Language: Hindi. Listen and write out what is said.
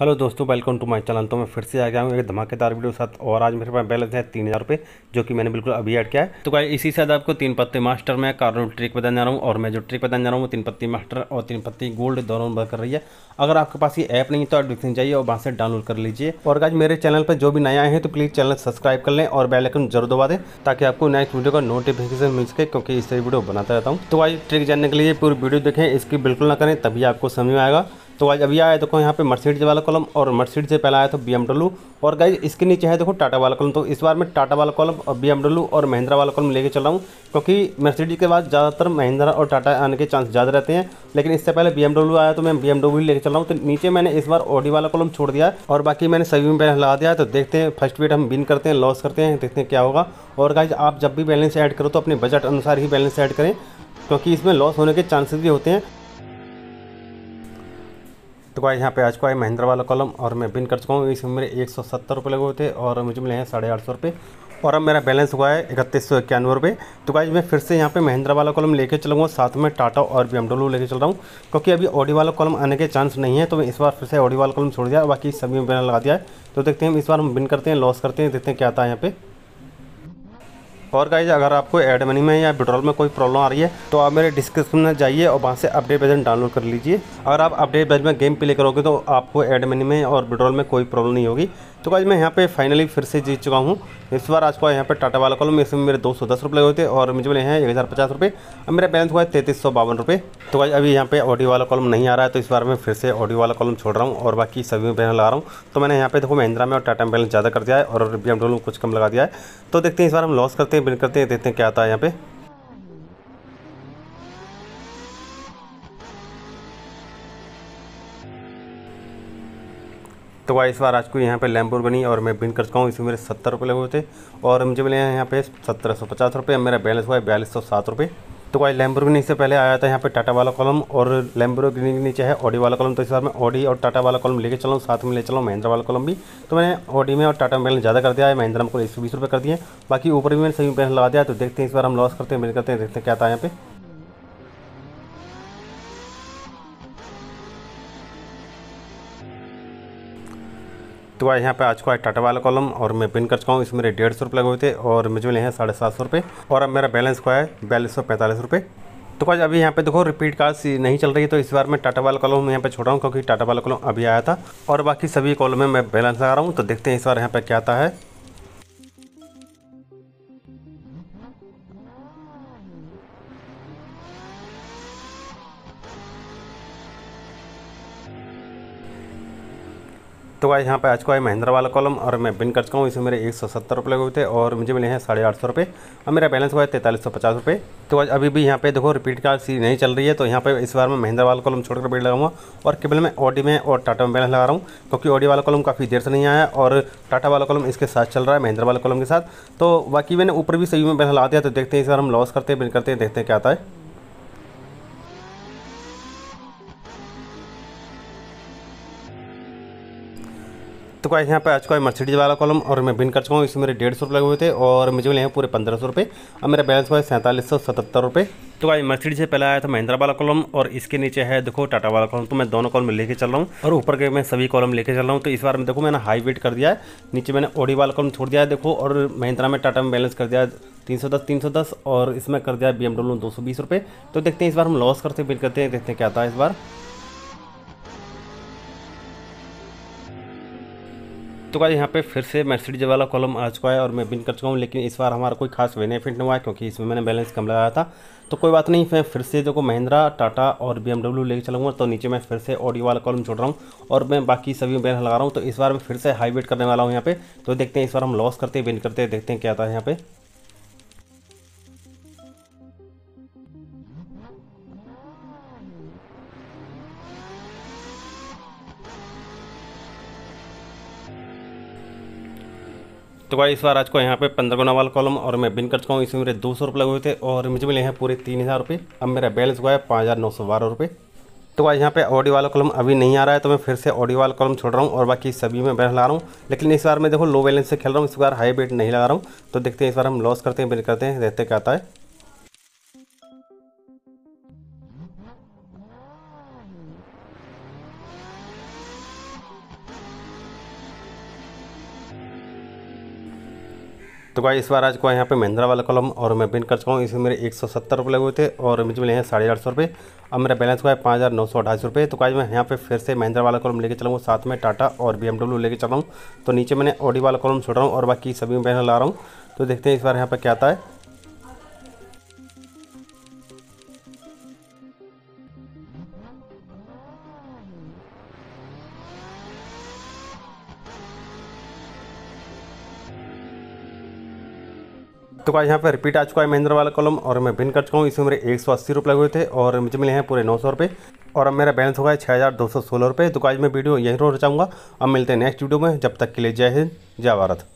हेलो दोस्तों वेलकम टू माय चैनल तो मैं फिर से आ गया हूँ एक धमाकेदार वीडियो के साथ और आज मेरे पास बैलेंस है तीन हज़ार रुपये जो कि मैंने बिल्कुल अभी ऐड किया है तो भाई इसी साथ आपको तीन पत्ते मास्टर में कार्नूल ट्रिक बताने जा रहा हूँ और मैं जो ट्रिक बताने जा रहा हूँ वो तीन पत्ती मास्टर और तीन पत्ती गोल्ड दोनों वर्क कर रही है अगर आपके पास ये ऐप नहीं तो आप डिस्क्रिप्शन जाइए और वहाँ से डाउनलोड कर लीजिए और आज मेरे चैनल पर जो भी नए आए हैं तो प्लीज़ चैनल सब्सक्राइब कर लें और बेलाइकन जरूर दबा दें ताकि आपको नेक्स्ट वीडियो का नोटिफिकेशन मिल सके क्योंकि इससे वीडियो बनाता रहता हूँ तो आज ट्रिक जानने के लिए पूरी वीडियो देखें इसकी बिल्कुल ना करें तभी आपको समझ में आएगा तो आज अभी आया देखो यहाँ पे मर्सिडीज वाला कॉलम और मर्सिडीज से पहला आया तो बी और गाइज इसके नीचे है देखो टाटा वाला कॉलम तो इस बार मैं टाटा वाला कॉलम और बी और महिंद्रा वाला कॉलम लेके चल रहा हूँ क्योंकि मर्सिडीज के बाद ज़्यादातर महिंद्रा और टाटा आने के चांस ज़्यादा रहते हैं लेकिन इससे पहले बी आया तो मैं बी एमडब्ल्यू लेकर चल रहा हूँ तो नीचे मैंने इस बार ओडी वाला कॉलम छोड़ दिया और बाकी मैंने सभी में पहले लगा दिया तो देखते हैं फर्स्ट वेट हम विन करते हैं लॉस करते हैं देखते हैं क्या होगा और गाइज आप जब भी बैलेंस ऐड करो तो अपने बजट अनुसार ही बैलेंस ऐड करें क्योंकि इसमें लॉस होने के चांसेस भी होते हैं तो गाइस यहाँ पे आज को आए महिंद्रा वाला कॉलम और मैं बिन कर चुका हूँ इसमें मेरे एक सौ सत्तर रुपये लगे हुए थे और मुझे मिले हैं साढ़े आठ सौ रुपये और अब मेरा बैलेंस हुआ है इकतीस सौ इक्यानवे रुपये तो गाइस मैं फिर से यहाँ पे महिंद्रा वाला कॉलम लेके चलूँगा साथ में टाटा और बी एमडब्ल्यू लेके चल रहा हूँ क्योंकि अभी ऑडी वाला कॉलम आने के चांस नहीं है तो मैं इस बार फिर से ऑडी वाला कॉलम छोड़ दिया बाकी सभी में बैनर लगा दिया है तो देखते हैं इस बार हम बिन करते हैं लॉस करते हैं देखते हैं क्या आता है यहाँ पर और गाइज अगर आपको एड मनी में या विड्रॉल में कोई प्रॉब्लम आ रही है तो आप मेरे डिस्क्रिप्शन में जाइए और वहाँ से अपडेट वर्जन डाउनलोड कर लीजिए अगर आप अपडेट वर्जन में गेम प्ले करोगे तो आपको एड मनी में और विड्रॉल में कोई प्रॉब्लम नहीं होगी तो गाइज मैं यहाँ पे फाइनली फिर से जीत चुका हूँ इस बार आज का यहाँ पे टाटा वाला कॉलम इसमें मेरे दो सौ दस रुपये हुए थे और मुझे मिले हैं एक हज़ार पचास रुपये और मेरा बैलेंस हुआ है तैतीस सौ बावन रुपये तो गाइज अभी यहाँ पे ऑडियो वाला कॉलम नहीं आ रहा है तो इस बार मैं फिर से ऑडियो वाला कॉलम छोड़ रहा हूँ और बाकी सभी में लगा रहा हूँ तो मैंने यहाँ पे देखो महिंद्रा में और टाटा में बैलेंस ज़्यादा कर दिया है और बी कुछ कम लगा दिया है तो देखते हैं इस बार हम लॉस करते हैं ओपन करते हैं देखते हैं क्या आता है यहाँ पे तो वाई इस बार आज को यहाँ पे लैम्बोर बनी और मैं बिन कर चुका हूँ इसमें मेरे सत्तर रुपये लगे हुए थे और मुझे मिले हैं यहाँ पे सत्रह सौ पचास रुपये मेरा बैलेंस हुआ है बयालीस सौ सात रुपये तो कोई लैम्बोर्गिनी से पहले आया था यहाँ पे टाटा वाला कॉलम और लैम्बोर्गिनी के नीचे है ऑडी वाला कॉलम तो इस बार मैं ऑडी और टाटा वाला कॉलम लेके चलाऊँ साथ में ले चलाऊँ महिंद्रा वाला कॉलम भी तो मैंने ऑडी में और टाटा में ज़्यादा कर दिया है महिंद्रा में को एक सौ बीस रुपये कर दिए बाकी ऊपर भी मैंने सही बैलेंस लगा दिया तो देखते हैं इस बार हम लॉस करते हैं मिल करते हैं देखते हैं क्या था यहाँ पे तो यहाँ पे आज को है टाटा वाला कॉलम और मैं पिन कर चुका हूँ इसमें मेरे डेढ़ सौ रुपये लगे हुए थे और मुझे मिले हैं साढ़े सात सौ रुपये और अब मेरा बैलेंस को है बयालीस सौ पैंतालीस रुपये तो आज अभी यहाँ पे देखो रिपीट कार्स नहीं चल रही तो इस बार मैं टाटा वाला कॉलम यहाँ पे छोड़ रहा हूँ क्योंकि टाटा वाला कॉलम अभी आया था और बाकी सभी कॉलम में मैं बैलेंस लगा रहा हूँ तो देखते हैं इस बार यहाँ पर क्या आता है तो गाइस यहाँ पे आज को आए महिंद्रा वाला कॉलम और मैं बिन कर चुका हूँ इसमें मेरे एक सौ सत्तर रुपये लगे हुए थे और मुझे मिले हैं साढ़े आठ सौ रुपये और मेरा बैलेंस हुआ है तैंतालीस सौ पचास रुपये तो आज अभी भी यहाँ पे देखो रिपीट कार्ड सी नहीं चल रही है तो यहाँ पे इस बार मैं महिंद्रा वाला कॉलम छोड़कर बैठ लगाऊंगा और केवल मैं ऑडी में और टाटा में बैलेंस लगा रहा हूँ क्योंकि ऑडी वाला कॉलम काफ़ी देर से नहीं आया और टाटा वाला कॉलम इसके साथ चल रहा है महिंद्रा वाला कॉलम के साथ तो बाकी मैंने ऊपर भी सही में बैलेंस लगा दिया तो देखते हैं इस बार हम लॉस करते हैं बिन करते हैं देखते हैं क्या आता है तो क्या यहाँ पे आज का मर्सिडीज वाला कॉलम और मैं बिन कर चुका हूँ इसमें मेरे डेढ़ सौ लगे हुए थे और मुझे मिले हैं पूरे पंद्रह सौ रुपये और मेरा बैलेंस हुआ है सैंतालीस सौ सतहत्तर रुपये तो गाइस मर्सिडीज से पहले आया था महिंद्रा वाला कॉलम और इसके नीचे है देखो टाटा वाला कॉलम तो मैं दोनों कॉलम लेके चल रहा हूँ और ऊपर के मैं सभी कॉलम लेके चल रहा हूँ तो इस बार में देखो मैंने हाई वेट कर दिया है नीचे मैंने ओडी वाला कॉलम छोड़ दिया है देखो और महिंद्रा में टाटा में बैलेंस कर दिया है तीन सौ दस तीन सौ दस और इसमें कर दिया बी एम डब्ल्यू दो सौ बीस रुपये तो देखते हैं इस बार हम लॉस करते बिल करते हैं देखते हैं क्या आता है इस बार तो गाइस यहाँ पे फिर से मर्सिडीज वाला कॉलम आ चुका है और मैं बिन कर चुका हूँ लेकिन इस बार हमारा कोई खास बेनिफिट नहीं हुआ है क्योंकि इसमें मैंने बैलेंस कम लगाया था तो कोई बात नहीं मैं फिर से जो महिंद्रा टाटा और बी एमडब्ल्यू लेके चलूँगा तो नीचे मैं फिर से ऑडियो वाला कॉलम छोड़ रहा हूँ और मैं बाकी सभी बैलेंस लगा रहा हूँ तो इस बार मैं फिर से हाईवेट करने वाला हूँ यहाँ पे तो देखते हैं इस बार हम लॉस करते हैं बिन करते हैं देखते हैं क्या आता है यहाँ पे तो भाई इस बार आज को यहाँ पे पंद्रह गुना वाला कॉलम और मैं बिन कर चुका हूँ इसमें मेरे दो सौ रुपये लगे हुए थे और मुझे मिले हैं पूरे तीन हज़ार रुपये अब मेरा बैलेंस हुआ है पाँच हज़ार नौ सौ बारह रुपये तो भाई यहाँ पे ऑडियो वाला कॉलम अभी नहीं आ रहा है तो मैं फिर से ऑडियो वाला कॉलम छोड़ रहा हूँ और बाकी सभी में बैठ ला रहा हूँ लेकिन इस बार मैं देखो लो बैलेंस से खेल रहा हूँ इस बार हाई बेट नहीं लगा रहा हूँ तो देखते हैं इस बार हम लॉस करते हैं बिन करते हैं रहते क्या आता है तो गाइस इस बार आज को यहाँ पे महिंद्रा वाला कलम और मैं बिन कर चुका हूँ इसमें मेरे एक सौ सत्तर रुपये लगे हुए थे और मुझे मिले हैं साढ़े आठ सौ रुपये अब मेरा बैलेंस हुआ है पाँच हज़ार नौ सौ अढ़ाई रुपये तो गाइस मैं यहाँ पे फिर से महिंद्रा वाला कलम लेके चलाऊँ साथ में टाटा और बी एमडब्ल्यू लेके चलाऊँ तो नीचे मैंने ऑडी वाला कॉलम छोड़ रहा हूँ और बाकी सभी में बैनर ला रहा हूँ तो देखते हैं इस बार यहाँ पर क्या आता है तो गाइस यहाँ पर रिपीट आ चुका है महेंद्र वाला कॉलम और मैं बिन कर चुका हूँ इसमें मेरे एक सौ अस्सी रुपये लगे हुए थे और मुझे मिले हैं पूरे नौ सौ रुपये और अब मेरा बैलेंस हो गया है छः हज़ार दो सौ सोलह रुपये तो गाइस मैं वीडियो यहीं रोना चाहूँगा अब मिलते हैं नेक्स्ट वीडियो में जब तक के लिए जय हिंद जय भारत